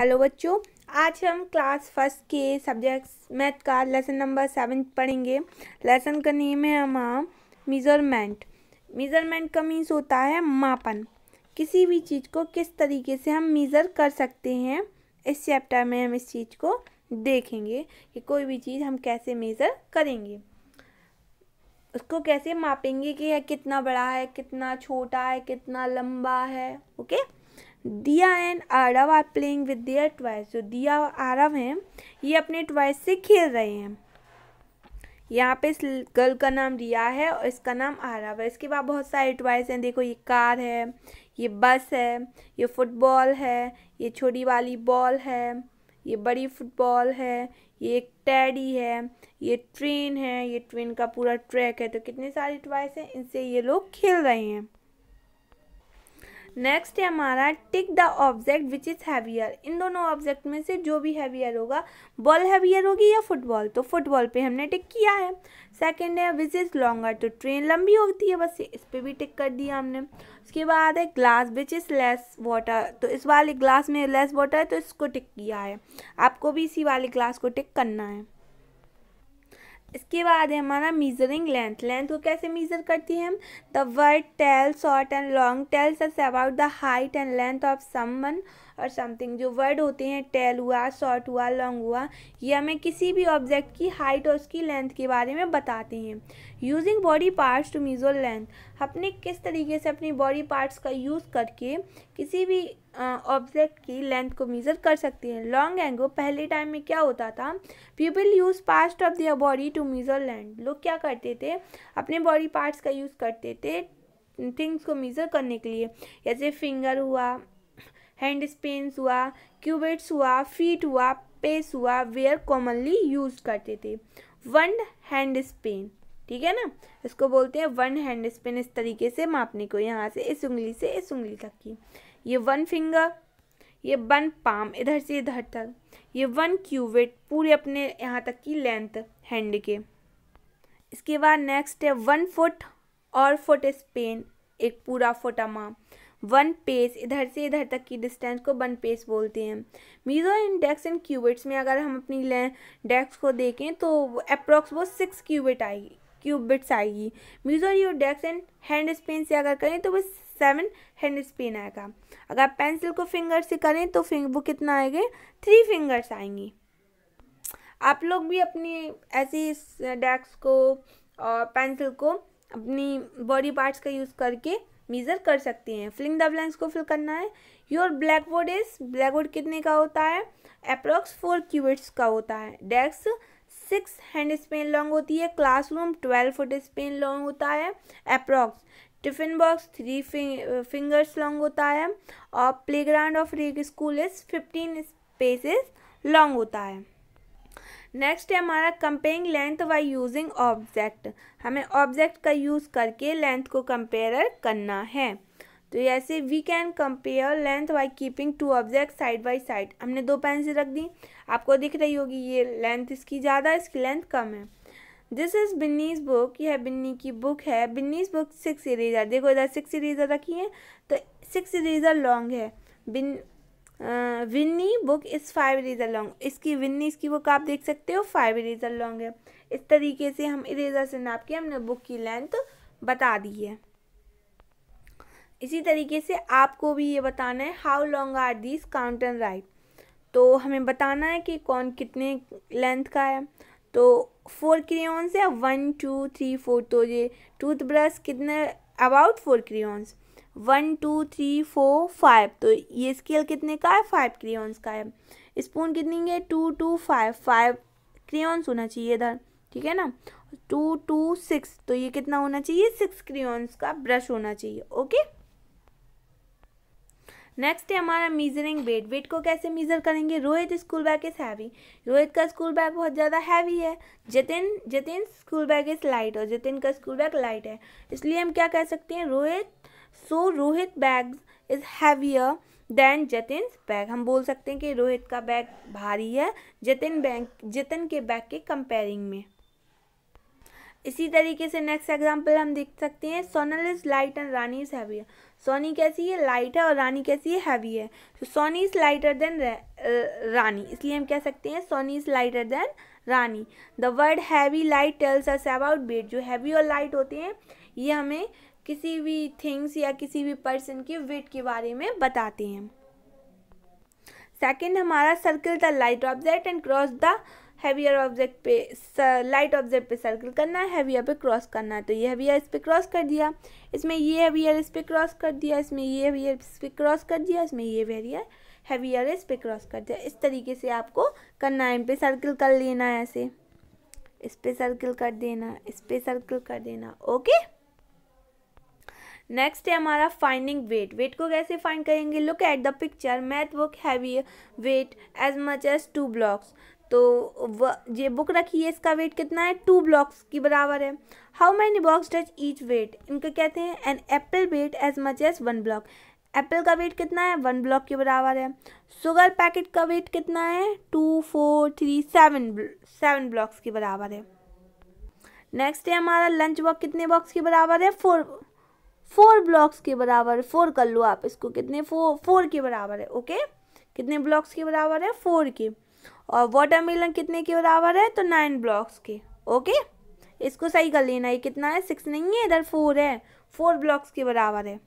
Hello बच्चों आज हम क्लास फर्स्ट के सब्जेक्ट मैथ का लेसन नंबर सेवन पढ़ेंगे लेसन का नेम है हमारा मेज़रमेंट मेज़रमेंट का मीन्स होता है मापन किसी भी चीज़ को किस तरीके से हम मेज़र कर सकते हैं इस चैप्टर में हम इस चीज़ को देखेंगे कि कोई भी चीज़ हम कैसे मेज़र करेंगे उसको कैसे मापेंगे कि यह कितना बड़ा है कितना छोटा है कितना लंबा है okay okay? Diya and Aarav are playing with their toys जो दिया और आरव हैं ये अपने ट्वाइस से खेल रहे हैं यहाँ पे इस गर्ल का नाम रिया है और इसका नाम आरव है इसके बाद बहुत सारे ट्वाइस हैं देखो ये कार है ये बस है ये फुटबॉल है ये छोटी वाली बॉल है ये बड़ी फुटबॉल है ये एक टैडी है ये ट्रेन है ये ट्रेन का पूरा ट्रैक है तो कितने सारे ट्वाइस हैं इनसे ये लोग खेल रहे हैं नेक्स्ट है हमारा tick the object which is heavier इन दोनों ऑब्जेक्ट में से जो भी हैवियर होगा बॉल हैवियर होगी या फुटबॉल तो फुटबॉल पे हमने टिक किया है सेकंड है विच इज़ लॉन्गर तो ट्रेन लंबी होती है बस इस पर भी टिक कर दिया हमने उसके बाद है glass which is less water तो इस वाले ग्लास में लेस वाटर है तो इसको टिक किया है आपको भी इसी वाले ग्लास को टिक करना है इसके बाद है हमारा मीजरिंग लेंथ लेंथ को कैसे मीज़र करती हैं हम the word tall short and long tells us about the height and length of someone और समथिंग जो वर्ड होते हैं टेल हुआ शॉर्ट हुआ लॉन्ग हुआ ये हमें किसी भी ऑब्जेक्ट की हाइट और उसकी लेंथ के बारे में बताते हैं using body parts to measure length अपने किस तरीके से अपनी बॉडी पार्ट्स का यूज़ करके किसी भी ऑब्जेक्ट की लेंथ को मेज़र कर सकते हैं लॉन्ग एंगो पहले टाइम में क्या होता था people use part of their body to measure length लोग क्या करते थे अपने बॉडी पार्ट्स का यूज़ करते थे थिंग्स को मेज़र करने के लिए जैसे फिंगर हुआ हैंड स्पेन हुआ क्यूबेट्स हुआ फीट हुआ पेस हुआ वेयर कॉमनली यूज करते थे वन हैंड स्पेन ठीक है ना इसको बोलते हैं वन हैंड स्पेन इस तरीके से मापने को यहाँ से इस उंगली से इस उंगली तक की ये वन फिंगर ये वन पाम इधर से इधर तक ये वन क्यूबेट पूरे अपने यहाँ तक की लेंथ हैंड के इसके बाद नेक्स्ट है वन फुट और फुट स्पेन एक पूरा फुट अमाम वन पेस इधर से इधर तक की डिस्टेंस को वन पेस बोलते हैं मीज़ो इंडेक्स एंड क्यूबिट्स में अगर हम अपनी डेस्क को देखें तो अप्रॉक्स वो सिक्स क्यूबिट आएगी क्यूबिट्स आएगी measure you desks and hand span से अगर करें तो वो सेवन हैंड स्पेन आएगा अगर आप पेंसिल को फिंगर से करें तो फिंग वो कितना आएगा थ्री फिंगर्स आएंगी आप लोग भी अपनी ऐसी डेस्क को और पेंसिल को अपनी बॉडी पार्ट्स का यूज़ करके मेज़र कर सकते हैं फिलिंग द ब्लैंक्स को फिल करना है your black board is black board कितने का होता है अप्रोक्स फोर क्यूबिट्स का होता है desk six hand span long होती है classroom twelve foot span long होता है approx tiffin box three fingers long होता है और प्लेग्राउंड ऑफ रेग school is fifteen spaces long होता है नेक्स्ट है हमारा comparing length by using object हमें ऑब्जेक्ट का यूज़ करके लेंथ को कंपेयर करना है तो ऐसे we can compare length by keeping two object side by side हमने दो पेन से रख दी आपको दिख रही होगी ये लेंथ इसकी ज़्यादा इसकी लेंथ कम है दिस इज़ बिन्नीज बुक यह बिन्नी की बुक है बिन्नीज बुक सिक्स इरेजर देखो इधर सिक्स इरेजर रखी तो है तो सिक्स इरेजर लॉन्ग है बिन Winnie book is five eraser long इसकी विन्नी इसकी बुक आप देख सकते हो फाइव इरेजर लॉन्ग है इस तरीके से हम इरेजर से नाप के हमने बुक की लेंथ बता दी है इसी तरीके से आपको भी ये बताना है how long are this count and write तो हमें बताना है कि कौन कितने लेंथ का है तो फोर क्रियॉन्स है वन टू थ्री फोर तो ये टूथब्रश कितने about four crayons one two three four five तो ये स्केल कितने का है फाइव क्रियॉन्स का है स्पून कितनी है two two five five crayons होना चाहिए इधर ठीक है ना टू टू सिक्स तो ये कितना होना चाहिए सिक्स क्रियॉन्स का ब्रश होना चाहिए ओके नेक्स्ट है हमारा मीजरिंग वेट वेट को कैसे मीजर करेंगे Rohit school bag is heavy Rohit का स्कूल बैग बहुत ज़्यादा हैवी है Jatin Jatin school bag is light और जतिन का स्कूल बैग लाइट है इसलिए हम क्या कह सकते हैं Rohit so Rohit bag is heavier than Jatin bag हम बोल सकते हैं कि रोहित का बैग भारी है जतिन बैग जतिन के बैग के कंपेयरिंग में इसी तरीके से नेक्स्ट एग्जांपल हम देख सकते हैं Sonal is light and Rani is heavy है सोनी कैसी है लाइट है और रानी कैसी है हैवी है तो Soni is lighter than Rani इसलिए हम कह सकते हैं Soni is lighter than Rani the word heavy light tells us about weight जो हैवी और लाइट होते हैं ये हमें किसी भी थिंग्स या किसी भी पर्सन के वेट के बारे में बताते हैं सेकेंड हमारा circle the light object and cross the heavier object पे लाइट ऑब्जेक्ट पे सर्कल करना है हैवियर पे क्रॉस करना है तो ये हैवियर इस पर क्रॉस कर दिया इसमें ये हैवियर इस पर क्रॉस कर दिया इसमें ये हैवियर इस पर क्रॉस कर दिया इसमें ये हैवियर हैवियर इस पर क्रॉस कर दिया इस तरीके से आपको करना है इन पर सर्कल कर लेना है ऐसे इस पर सर्कल कर देना इस पर सर्कल कर देना ओके नेक्स्ट है हमारा फाइंडिंग वेट वेट को कैसे फाइंड करेंगे look at the picture math book heavy weight as much as two blocks तो व ये बुक रखी है इसका वेट कितना है टू ब्लॉक्स की बराबर है how many box does each weigh इनके कहते हैं an apple weigh as much as one block apple का वेट कितना है वन ब्लॉक के बराबर है शुगर पैकेट का वेट कितना है two four three seven seven blocks के बराबर है नेक्स्ट है हमारा लंच बॉक्स कितने बॉक्स के बराबर है फोर फोर ब्लॉक्स के बराबर फोर कर लो आप इसको कितने फोर फोर के बराबर है ओके कितने ब्लॉक्स के बराबर है फोर के और वाटरमेलन कितने के बराबर है तो नाइन ब्लॉक्स के ओके इसको सही कर लेना ये कितना है सिक्स नहीं है इधर फोर है फोर ब्लॉक्स के बराबर है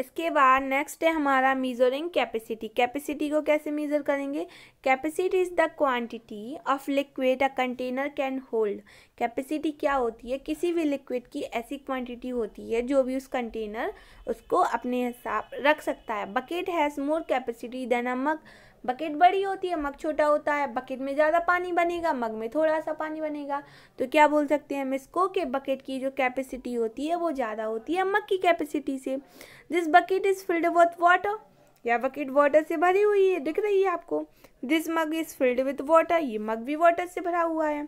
इसके बाद नेक्स्ट है हमारा मीजरिंग कैपेसिटी कैपेसिटी को कैसे मीज़र करेंगे capacity is the quantity of liquid a container can hold capacity क्या होती है किसी भी लिक्विड की ऐसी क्वांटिटी होती है जो भी उस कंटेनर उसको अपने हिसाब रख सकता है bucket has more capacity than a mug bucket बड़ी होती है मग छोटा होता है बकेट में ज़्यादा पानी बनेगा मग में थोड़ा सा पानी बनेगा तो क्या बोल सकते हैं हम इसको कि बकेट की जो कैपेसिटी होती है वो ज़्यादा होती है मग की कैपेसिटी से this bucket is filled with water या बकेट वाटर से भरी हुई है दिख रही है आपको this mug is filled with water ये मग भी वाटर से भरा हुआ है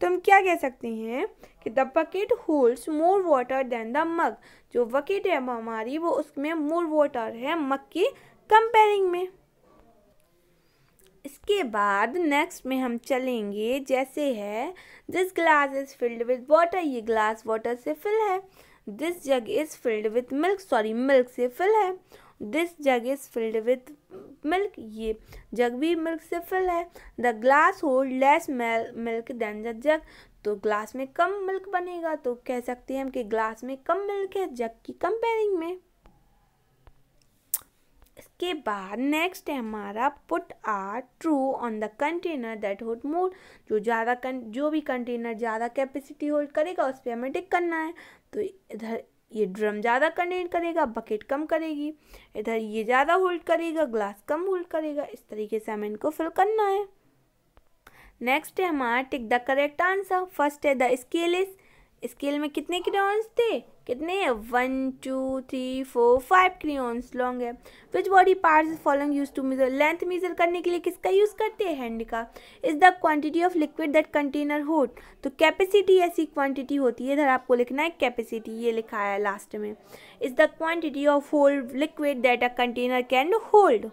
तो हम क्या कह सकते हैं कि the bucket holds more water than the mug जो बकेट है हमारी वो उसमें मोर वाटर है मग की कंपेयरिंग में इसके बाद नेक्स्ट में हम चलेंगे जैसे है this glass is filled with water ये ग्लास वाटर से फिल है this jug is filled with milk sorry milk से फिल है this jug is filled with milk ये जग भी मिल्क से फिल है the glass hold less milk than the jug तो ग्लास में कम मिल्क बनेगा तो कह सकते हैं हम कि ग्लास में कम मिल्क है जग की कंपेयरिंग में इसके बाद नेक्स्ट है हमारा put are true on the container that hold more जो ज़्यादा जो भी कंटेनर ज़्यादा कैपेसिटी होल्ड करेगा उस पर हमें टिक करना है तो इधर ये ड्रम ज़्यादा कंटेन करेगा बकेट कम करेगी इधर ये ज़्यादा होल्ड करेगा ग्लास कम होल्ड करेगा इस तरीके से हमें इनको फिल करना है नेक्स्ट है हमारा tick the correct answer first है द स्केल इज़ स्केल में कितने क्रियॉन्स थे कितने one two three four five crayons long है which body part following use to measure length measure करने के लिए किसका यूज़ करते हैं हैंड का is the quantity of liquid that container hold तो कैपेसिटी ऐसी क्वांटिटी होती है इधर आपको लिखना है कैपेसिटी ये लिखा है लास्ट में is the quantity of hold liquid that a container can hold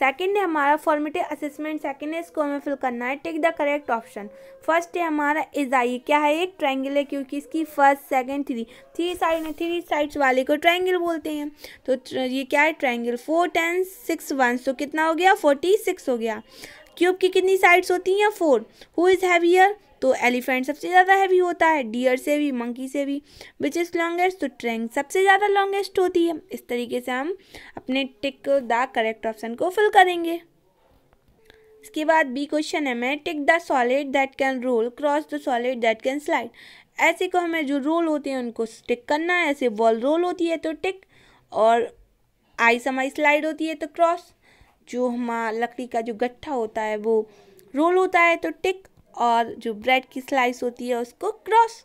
second है हमारा फॉर्मेटिव असेसमेंट सेकेंड है इसको हमें फिल करना है take the correct option first है हमारा इजाई क्या है एक ट्राइंगल है क्योंकि इसकी first second three three side है थ्री साइड्स वाले को ट्राइंगल बोलते हैं तो ये क्या है triangle four ten six one so कितना हो गया फोर्टी सिक्स हो गया क्यूब की कितनी साइड्स होती हैं फोर हु इज़ हैवियर तो एलिफेंट सबसे ज़्यादा हैवी होता है डियर से भी मंकी से भी विच इज़ लॉन्गेस्ट तो ट्रेंग सबसे ज़्यादा लॉन्गेस्ट होती है इस तरीके से हम अपने टिक द करेक्ट ऑप्शन को फिल करेंगे इसके बाद बी क्वेश्चन है मैं tick the solid that can roll cross the solid that can slide ऐसे को हमें जो रोल होते हैं उनको टिक करना है ऐसे बॉल रोल होती है तो टिक और आई समाई स्लाइड होती है तो क्रॉस जो हमारा लकड़ी का जो गट्ठा होता है वो रोल होता है तो टिक और जो ब्रेड की स्लाइस होती है उसको क्रॉस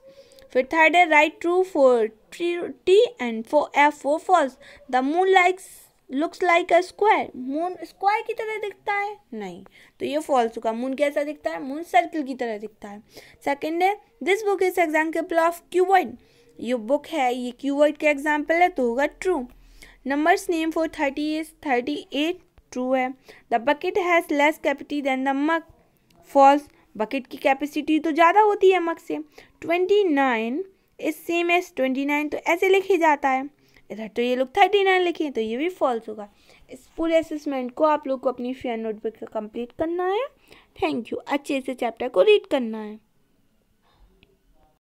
फिर थर्ड है write true for T and for F for false the moon likes looks like a square moon square की तरह दिखता है नहीं तो ये फॉल्स होगा मून कैसा दिखता है मून सर्कल की तरह दिखता है सेकेंड है this book is example of curved ये बुक है ये क्यूवर्ड का एग्जाम्पल है तो होगा true numbers name for thirty is thirty eight true है the bucket has less capacity than the mug false bucket की कैपेसिटी तो ज़्यादा होती है मग से twenty nine is same as twenty nine तो ऐसे लिखे जाता है इधर तो ये लोग थर्टी नाइन लिखे तो ये भी फॉल्स होगा इस पूरे असेसमेंट को आप लोग को अपनी फेयर नोटबुक से कंप्लीट करना है थैंक यू अच्छे से चैप्टर को रीड करना है